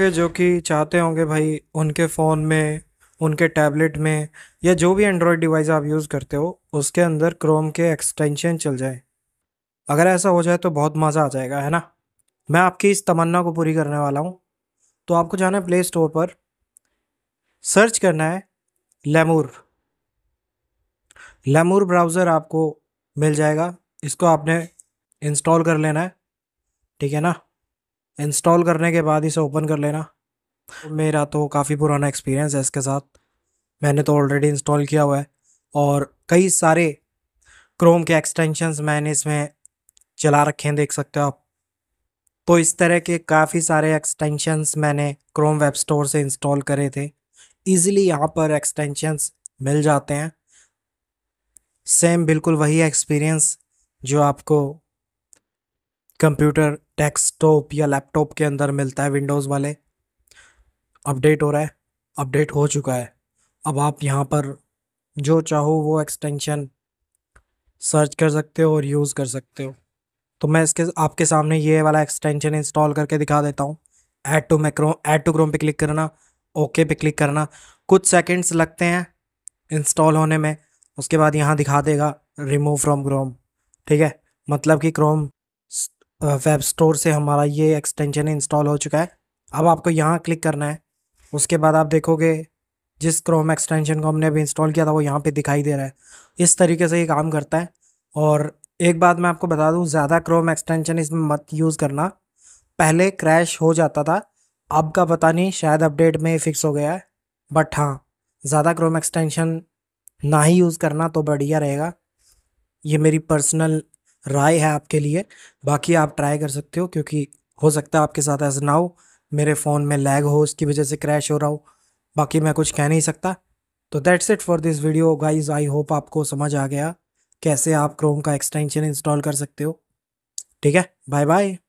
जो कि चाहते होंगे भाई उनके फ़ोन में उनके टैबलेट में या जो भी एंड्रॉयड डिवाइस आप यूज़ करते हो उसके अंदर क्रोम के एक्सटेंशन चल जाए अगर ऐसा हो जाए तो बहुत मज़ा आ जाएगा है ना मैं आपकी इस तमन्ना को पूरी करने वाला हूँ तो आपको जाना है प्ले स्टोर पर सर्च करना है लेमूर लेमूर ब्राउज़र आपको मिल जाएगा इसको आपने इंस्टॉल कर लेना है ठीक है ना इंस्टॉल करने के बाद इसे ओपन कर लेना मेरा तो काफ़ी पुराना एक्सपीरियंस है इसके साथ मैंने तो ऑलरेडी इंस्टॉल किया हुआ है और कई सारे क्रोम के एक्सटेंशंस मैंने इसमें चला रखे हैं देख सकते हो आप तो इस तरह के काफ़ी सारे एक्सटेंशंस मैंने क्रोम वेब स्टोर से इंस्टॉल करे थे इजीली यहाँ पर एक्सटेंशंस मिल जाते हैं सेम बिल्कुल वही एक्सपीरियंस जो आपको कंप्यूटर डेस्कटॉप या लैपटॉप के अंदर मिलता है विंडोज़ वाले अपडेट हो रहा है अपडेट हो चुका है अब आप यहाँ पर जो चाहो वो एक्सटेंशन सर्च कर सकते हो और यूज़ कर सकते हो तो मैं इसके आपके सामने ये वाला एक्सटेंशन इंस्टॉल करके दिखा देता हूँ add to macro add to Chrome पे क्लिक करना ओके पे क्लिक करना कुछ सेकंड्स लगते हैं इंस्टॉल होने में उसके बाद यहाँ दिखा देगा रिमूव फ्रॉम क्रोम ठीक है मतलब कि क्रोम वेब स्टोर से हमारा ये एक्सटेंशन इंस्टॉल हो चुका है अब आपको यहाँ क्लिक करना है उसके बाद आप देखोगे जिस क्रोम एक्सटेंशन को हमने अभी इंस्टॉल किया था वो यहाँ पे दिखाई दे रहा है इस तरीके से ये काम करता है और एक बात मैं आपको बता दूँ ज़्यादा क्रोम एक्सटेंशन इसमें मत यूज़ करना पहले क्रैश हो जाता था अब का पता नहीं शायद अपडेट में फिक्स हो गया है बट हाँ ज़्यादा क्रोम एक्सटेंशन ना ही यूज़ करना तो बढ़िया रहेगा ये मेरी पर्सनल राय है आपके लिए बाकी आप ट्राई कर सकते हो क्योंकि हो सकता है आपके साथ ऐसा ना हो मेरे फ़ोन में लैग हो उसकी वजह से क्रैश हो रहा हो बाकी मैं कुछ कह नहीं सकता तो that's it for this video guys I hope आपको समझ आ गया कैसे आप क्रोम का एक्सटेंशन इंस्टॉल कर सकते हो ठीक है बाय बाय